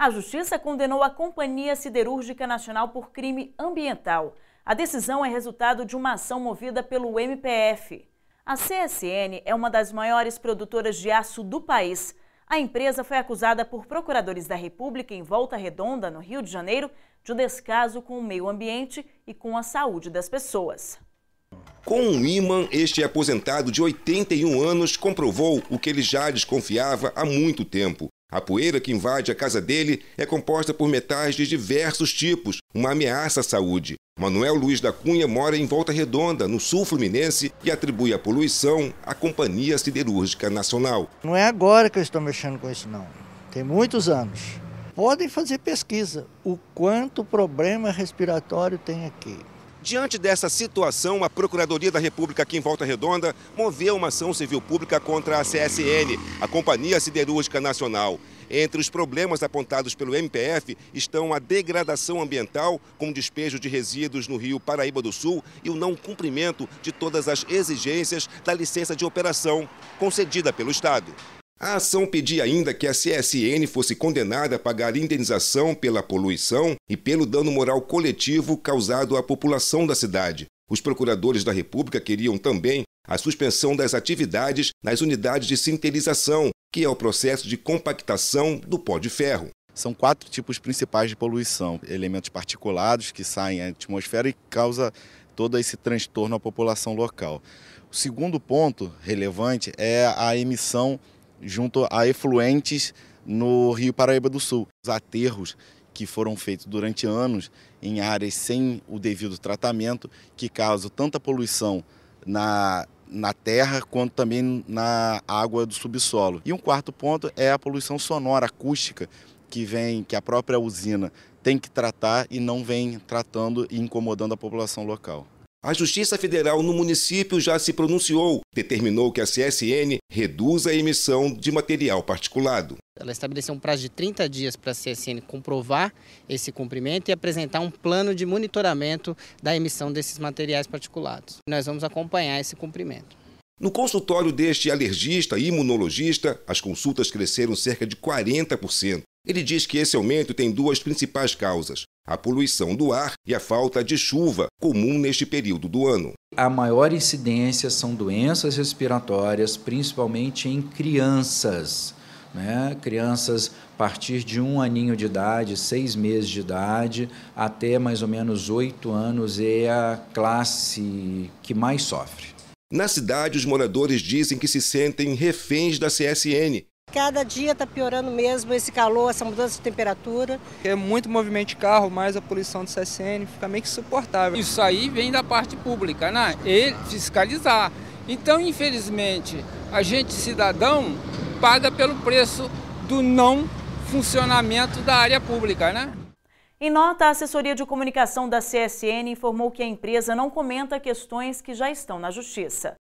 A Justiça condenou a Companhia Siderúrgica Nacional por crime ambiental. A decisão é resultado de uma ação movida pelo MPF. A CSN é uma das maiores produtoras de aço do país. A empresa foi acusada por procuradores da República em Volta Redonda, no Rio de Janeiro, de um descaso com o meio ambiente e com a saúde das pessoas. Com um imã, este aposentado de 81 anos comprovou o que ele já desconfiava há muito tempo. A poeira que invade a casa dele é composta por metais de diversos tipos, uma ameaça à saúde. Manuel Luiz da Cunha mora em Volta Redonda, no sul fluminense, e atribui a poluição à Companhia Siderúrgica Nacional. Não é agora que eu estou mexendo com isso, não. Tem muitos anos. Podem fazer pesquisa o quanto problema respiratório tem aqui. Diante dessa situação, a Procuradoria da República aqui em Volta Redonda moveu uma ação civil pública contra a CSN, a Companhia Siderúrgica Nacional. Entre os problemas apontados pelo MPF estão a degradação ambiental, com despejo de resíduos no Rio Paraíba do Sul e o não cumprimento de todas as exigências da licença de operação concedida pelo Estado. A ação pedia ainda que a CSN fosse condenada a pagar indenização pela poluição e pelo dano moral coletivo causado à população da cidade. Os procuradores da República queriam também a suspensão das atividades nas unidades de sinterização, que é o processo de compactação do pó de ferro. São quatro tipos principais de poluição: elementos particulados que saem à atmosfera e causa todo esse transtorno à população local. O segundo ponto relevante é a emissão junto a efluentes no Rio Paraíba do Sul. Os aterros que foram feitos durante anos em áreas sem o devido tratamento, que causam tanta poluição na, na terra quanto também na água do subsolo. E um quarto ponto é a poluição sonora, acústica, que vem, que a própria usina tem que tratar e não vem tratando e incomodando a população local. A Justiça Federal no município já se pronunciou, determinou que a CSN reduza a emissão de material particulado. Ela estabeleceu um prazo de 30 dias para a CSN comprovar esse cumprimento e apresentar um plano de monitoramento da emissão desses materiais particulados. Nós vamos acompanhar esse cumprimento. No consultório deste alergista e imunologista, as consultas cresceram cerca de 40%. Ele diz que esse aumento tem duas principais causas: a poluição do ar e a falta de chuva, comum neste período do ano. A maior incidência são doenças respiratórias, principalmente em crianças. Né? Crianças a partir de um aninho de idade, seis meses de idade, até mais ou menos oito anos é a classe que mais sofre. Na cidade, os moradores dizem que se sentem reféns da CSN Cada dia está piorando mesmo esse calor, essa mudança de temperatura. É muito movimento de carro, mais a poluição do CSN, fica meio que insuportável. Isso aí vem da parte pública, né? Ele fiscalizar. Então, infelizmente, a gente cidadão paga pelo preço do não funcionamento da área pública, né? Em nota, a assessoria de comunicação da CSN informou que a empresa não comenta questões que já estão na justiça.